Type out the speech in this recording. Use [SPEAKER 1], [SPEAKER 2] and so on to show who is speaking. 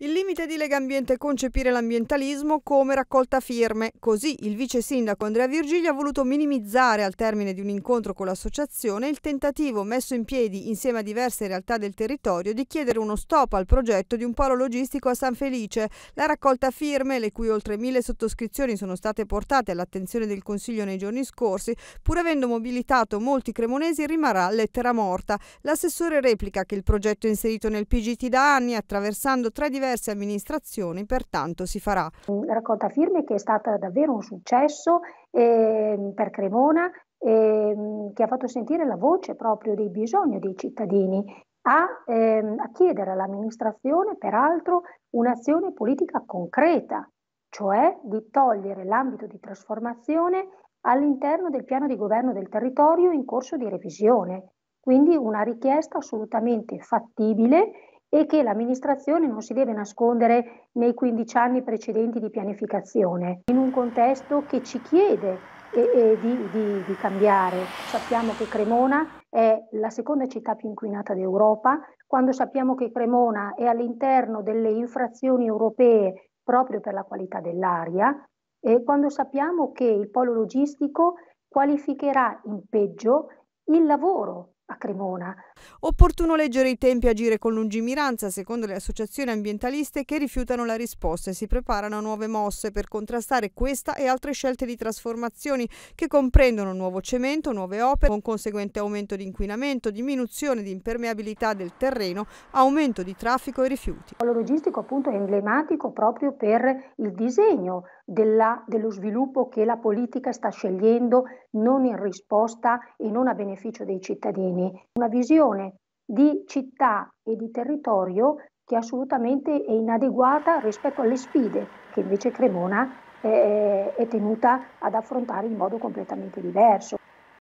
[SPEAKER 1] Il limite di Lega Ambiente è concepire l'ambientalismo come raccolta firme. Così il vice sindaco Andrea Virgili ha voluto minimizzare al termine di un incontro con l'associazione il tentativo messo in piedi insieme a diverse realtà del territorio di chiedere uno stop al progetto di un polo logistico a San Felice. La raccolta firme, le cui oltre mille sottoscrizioni sono state portate all'attenzione del Consiglio nei giorni scorsi, pur avendo mobilitato molti cremonesi, rimarrà lettera morta. L'assessore replica che il progetto è inserito nel PGT da anni attraversando tre diversi diverse amministrazioni, pertanto si farà. La raccolta firme che è stata davvero un successo
[SPEAKER 2] eh, per Cremona, eh, che ha fatto sentire la voce proprio dei bisogni dei cittadini a, ehm, a, chiedere all'amministrazione peraltro un'azione politica concreta, cioè di togliere l'ambito di trasformazione all'interno del piano di governo del territorio in corso di revisione. Quindi una richiesta assolutamente fattibile e che l'amministrazione non si deve nascondere nei 15 anni precedenti di pianificazione, in un contesto che ci chiede e, eh, e eh, di, di, di, cambiare. Sappiamo che Cremona è la seconda città più inquinata d'Europa, quando sappiamo che Cremona è all'interno delle infrazioni europee proprio per la qualità dell'aria, e quando sappiamo che il polo logistico qualificherà in peggio il lavoro a
[SPEAKER 1] Cremona. Opportuno leggere i tempi e agire con lungimiranza, secondo le associazioni ambientaliste che rifiutano la risposta e si preparano a nuove mosse per contrastare questa e altre scelte di trasformazioni che comprendono nuovo cemento, nuove opere, con conseguente aumento di inquinamento, diminuzione di impermeabilità del terreno, aumento di traffico e rifiuti. Lo logistico appunto è emblematico proprio per il disegno della, dello sviluppo che la
[SPEAKER 2] politica sta scegliendo non in risposta e non a beneficio dei cittadini cittadini una visione di città e di territorio che assolutamente è inadeguata rispetto alle sfide che invece Cremona eh, è tenuta ad affrontare in modo completamente diverso.